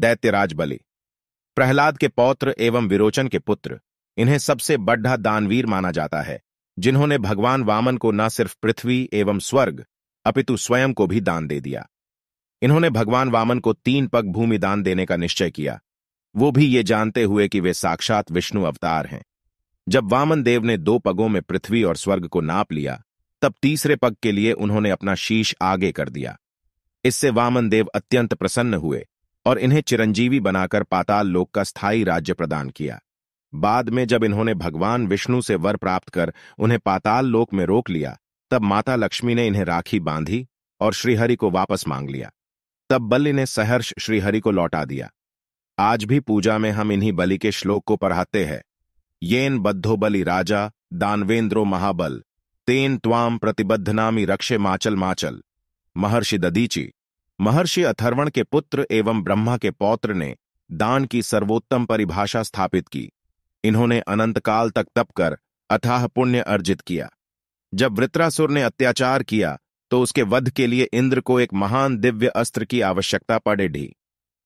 दैत्यराज बले प्रहलाद के पौत्र एवं विरोचन के पुत्र इन्हें सबसे बड्ढा दानवीर माना जाता है जिन्होंने भगवान वामन को न सिर्फ पृथ्वी एवं स्वर्ग अपितु स्वयं को भी दान दे दिया इन्होंने भगवान वामन को तीन पग भूमि दान देने का निश्चय किया वो भी ये जानते हुए कि वे साक्षात विष्णु अवतार हैं जब वामन देव ने दो पगों में पृथ्वी और स्वर्ग को नाप लिया तब तीसरे पग के लिए उन्होंने अपना शीश आगे कर दिया इससे वामन देव अत्यंत प्रसन्न हुए और इन्हें चिरंजीवी बनाकर पाताल लोक का स्थायी राज्य प्रदान किया बाद में जब इन्होंने भगवान विष्णु से वर प्राप्त कर उन्हें पाताल लोक में रोक लिया तब माता लक्ष्मी ने इन्हें राखी बांधी और श्रीहरि को वापस मांग लिया तब बलि ने सहर्ष श्रीहरि को लौटा दिया आज भी पूजा में हम इन्हीं बलि के श्लोक को पढ़ाते हैं येन बद्धो बलि राजा दानवेंद्रो महाबल तेन त्वाम प्रतिबद्धनामी रक्षे माचल माचल महर्षि ददीची महर्षि अथर्वण के पुत्र एवं ब्रह्मा के पौत्र ने दान की सर्वोत्तम परिभाषा स्थापित की इन्होंने अनंत काल तक तप कर अथाह पुण्य अर्जित किया जब वृत्रासुर ने अत्याचार किया तो उसके वध के लिए इंद्र को एक महान दिव्य अस्त्र की आवश्यकता पड़े ढी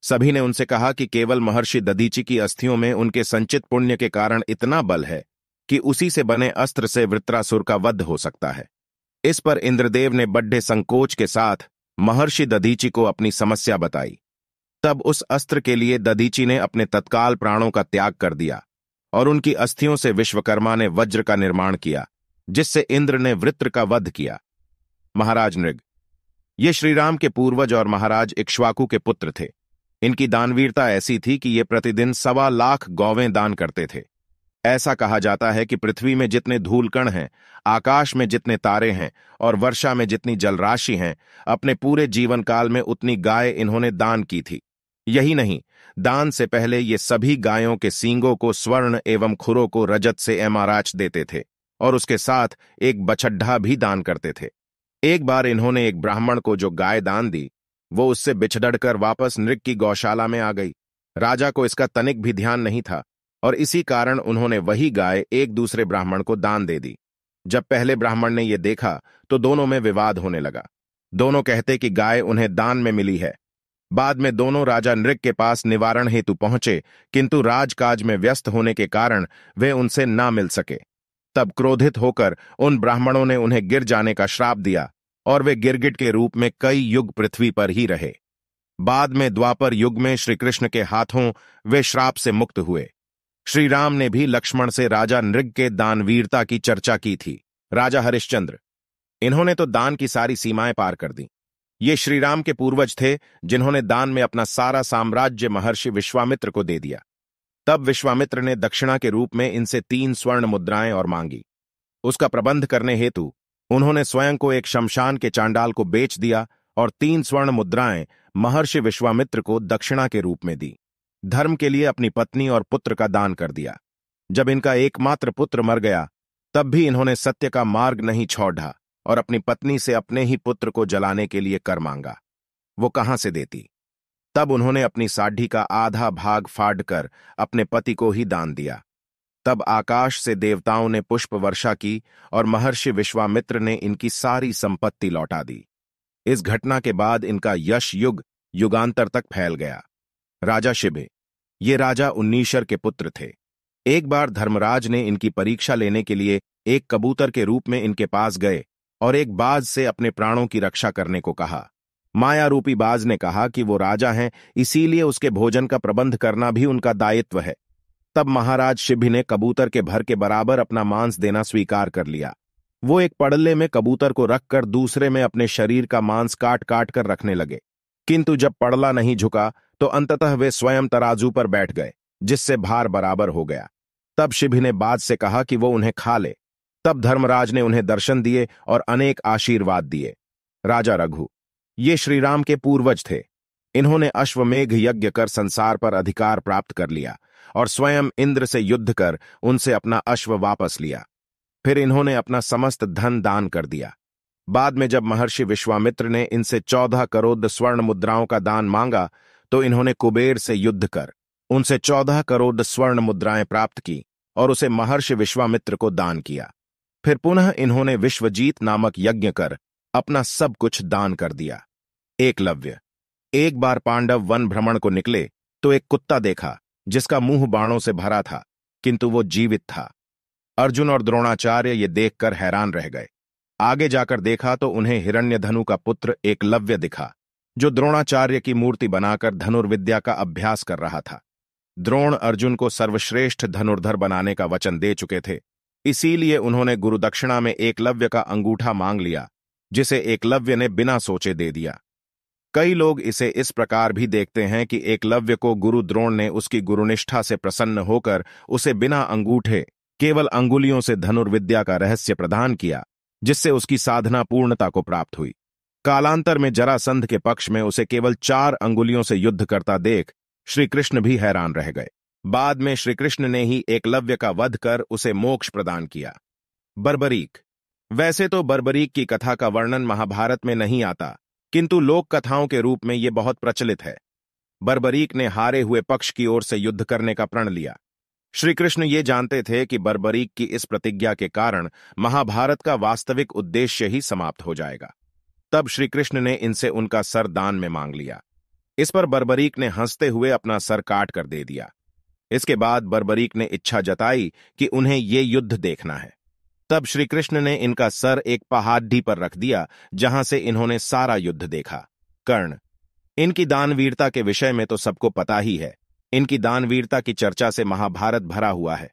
सभी ने उनसे कहा कि केवल महर्षि ददीची की अस्थियों में उनके संचित पुण्य के कारण इतना बल है कि उसी से बने अस्त्र से वृत्रासुर का वध हो सकता है इस पर इंद्रदेव ने बड्ढे संकोच के साथ महर्षि दधीची को अपनी समस्या बताई तब उस अस्त्र के लिए दधीची ने अपने तत्काल प्राणों का त्याग कर दिया और उनकी अस्थियों से विश्वकर्मा ने वज्र का निर्माण किया जिससे इंद्र ने वृत्र का वध किया महाराज नृग ये श्रीराम के पूर्वज और महाराज इक्श्वाकू के पुत्र थे इनकी दानवीरता ऐसी थी कि ये प्रतिदिन सवा लाख गौवें दान करते थे ऐसा कहा जाता है कि पृथ्वी में जितने धूलकण हैं आकाश में जितने तारे हैं और वर्षा में जितनी जलराशि हैं अपने पूरे जीवन काल में उतनी गाय इन्होंने दान की थी यही नहीं दान से पहले ये सभी गायों के सींगों को स्वर्ण एवं खुरों को रजत से एमाराच देते थे और उसके साथ एक बछड्ढा भी दान करते थे एक बार इन्होंने एक ब्राह्मण को जो गाय दान दी वो उससे बिछड़कर वापस नृक की गौशाला में आ गई राजा को इसका तनिक भी ध्यान नहीं था और इसी कारण उन्होंने वही गाय एक दूसरे ब्राह्मण को दान दे दी जब पहले ब्राह्मण ने यह देखा तो दोनों में विवाद होने लगा दोनों कहते कि गाय उन्हें दान में मिली है बाद में दोनों राजा नृक के पास निवारण हेतु पहुंचे किंतु राजकाज में व्यस्त होने के कारण वे उनसे ना मिल सके तब क्रोधित होकर उन ब्राह्मणों ने उन्हें गिर जाने का श्राप दिया और वे गिरगिट के रूप में कई युग पृथ्वी पर ही रहे बाद में द्वापर युग में श्रीकृष्ण के हाथों वे श्राप से मुक्त हुए श्री राम ने भी लक्ष्मण से राजा नृग के दानवीरता की चर्चा की थी राजा हरिश्चंद्र इन्होंने तो दान की सारी सीमाएं पार कर दी ये श्रीराम के पूर्वज थे जिन्होंने दान में अपना सारा साम्राज्य महर्षि विश्वामित्र को दे दिया तब विश्वामित्र ने दक्षिणा के रूप में इनसे तीन स्वर्ण मुद्राएं और मांगी उसका प्रबंध करने हेतु उन्होंने स्वयं को एक शमशान के चांडाल को बेच दिया और तीन स्वर्ण मुद्राएं महर्षि विश्वामित्र को दक्षिणा के रूप में दी धर्म के लिए अपनी पत्नी और पुत्र का दान कर दिया जब इनका एकमात्र पुत्र मर गया तब भी इन्होंने सत्य का मार्ग नहीं छोड़ा और अपनी पत्नी से अपने ही पुत्र को जलाने के लिए कर मांगा वो कहां से देती तब उन्होंने अपनी साढ़ी का आधा भाग फाड़ कर अपने पति को ही दान दिया तब आकाश से देवताओं ने पुष्प वर्षा की और महर्षि विश्वामित्र ने इनकी सारी संपत्ति लौटा दी इस घटना के बाद इनका यश युग युगांतर तक फैल गया राजा शिबे ये राजा उन्नीशर के पुत्र थे एक बार धर्मराज ने इनकी परीक्षा लेने के लिए एक कबूतर के रूप में इनके पास गए और एक बाज से अपने प्राणों की रक्षा करने को कहा माया रूपी बाज ने कहा कि वो राजा हैं इसीलिए उसके भोजन का प्रबंध करना भी उनका दायित्व है तब महाराज शिभ ने कबूतर के भर के बराबर अपना मांस देना स्वीकार कर लिया वो एक पड़ले में कबूतर को रखकर दूसरे में अपने शरीर का मांस काट काट कर रखने लगे किंतु जब पड़ला नहीं झुका तो अंततः वे स्वयं तराजू पर बैठ गए जिससे भार बराबर हो गया तब शिभि ने बाद से कहा कि वो उन्हें खा ले तब धर्मराज ने उन्हें दर्शन दिए और अनेक आशीर्वाद दिए राजा रघु ये श्रीराम के पूर्वज थे इन्होंने अश्वमेघ यज्ञ कर संसार पर अधिकार प्राप्त कर लिया और स्वयं इंद्र से युद्ध कर उनसे अपना अश्व वापस लिया फिर इन्होंने अपना समस्त धन दान कर दिया बाद में जब महर्षि विश्वामित्र ने इनसे चौदह करोड़ स्वर्ण मुद्राओं का दान मांगा तो इन्होंने कुबेर से युद्ध कर उनसे चौदह करोड़ स्वर्ण मुद्राएं प्राप्त की और उसे महर्षि विश्वामित्र को दान किया फिर पुनः इन्होंने विश्वजीत नामक यज्ञ कर अपना सब कुछ दान कर दिया एकलव्य एक बार पांडव वन भ्रमण को निकले तो एक कुत्ता देखा जिसका मुंह बाणों से भरा था किंतु वो जीवित था अर्जुन और द्रोणाचार्य ये देखकर हैरान रह गए आगे जाकर देखा तो उन्हें हिरण्यधनु का पुत्र एकलव्य दिखा जो द्रोणाचार्य की मूर्ति बनाकर धनुर्विद्या का अभ्यास कर रहा था द्रोण अर्जुन को सर्वश्रेष्ठ धनुर्धर बनाने का वचन दे चुके थे इसीलिए उन्होंने गुरुदक्षिणा में एकलव्य का अंगूठा मांग लिया जिसे एकलव्य ने बिना सोचे दे दिया कई लोग इसे इस प्रकार भी देखते हैं कि एकलव्य को गुरु द्रोण ने उसकी गुरुनिष्ठा से प्रसन्न होकर उसे बिना अंगूठे केवल अंगुलियों से धनुर्विद्या का रहस्य प्रदान किया जिससे उसकी साधना पूर्णता को प्राप्त हुई कालांतर में जरासंध के पक्ष में उसे केवल चार अंगुलियों से युद्ध करता देख श्रीकृष्ण भी हैरान रह गए बाद में श्रीकृष्ण ने ही एकलव्य का वध कर उसे मोक्ष प्रदान किया बर्बरीक वैसे तो बर्बरीक की कथा का वर्णन महाभारत में नहीं आता किंतु लोक कथाओं के रूप में ये बहुत प्रचलित है बर्बरीक ने हारे हुए पक्ष की ओर से युद्ध करने का प्रण लिया श्रीकृष्ण ये जानते थे कि बर्बरीक की इस प्रतिज्ञा के कारण महाभारत का वास्तविक उद्देश्य ही समाप्त हो जाएगा तब श्री कृष्ण ने इनसे उनका सर दान में मांग लिया इस पर बर्बरीक ने हंसते हुए अपना सर काट कर दे दिया इसके बाद बर्बरीक ने इच्छा जताई कि उन्हें ये युद्ध देखना है तब श्री कृष्ण ने इनका सर एक पहाड़ी पर रख दिया जहां से इन्होंने सारा युद्ध देखा कर्ण इनकी दानवीरता के विषय में तो सबको पता ही है इनकी दानवीरता की चर्चा से महाभारत भरा हुआ है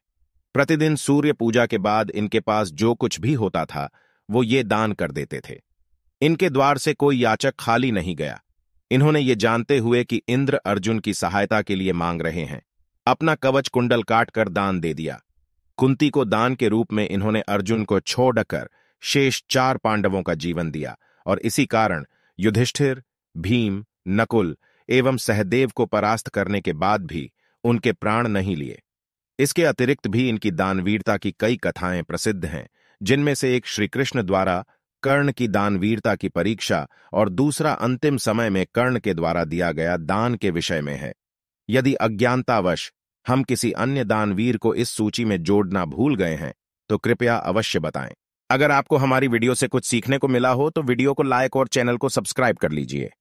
प्रतिदिन सूर्य पूजा के बाद इनके पास जो कुछ भी होता था वो ये दान कर देते थे इनके द्वार से कोई याचक खाली नहीं गया इन्होंने ये जानते हुए कि इंद्र अर्जुन की सहायता के लिए मांग रहे हैं अपना कवच कुंडल काटकर दान दे दिया कुंती को दान के रूप में इन्होंने अर्जुन को छोड़कर शेष चार पांडवों का जीवन दिया और इसी कारण युधिष्ठिर भीम नकुल एवं सहदेव को परास्त करने के बाद भी उनके प्राण नहीं लिए इसके अतिरिक्त भी इनकी दानवीरता की कई कथाएं प्रसिद्ध हैं जिनमें से एक श्रीकृष्ण द्वारा कर्ण की दानवीरता की परीक्षा और दूसरा अंतिम समय में कर्ण के द्वारा दिया गया दान के विषय में है यदि अज्ञानतावश हम किसी अन्य दानवीर को इस सूची में जोड़ना भूल गए हैं तो कृपया अवश्य बताएं अगर आपको हमारी वीडियो से कुछ सीखने को मिला हो तो वीडियो को लाइक और चैनल को सब्सक्राइब कर लीजिए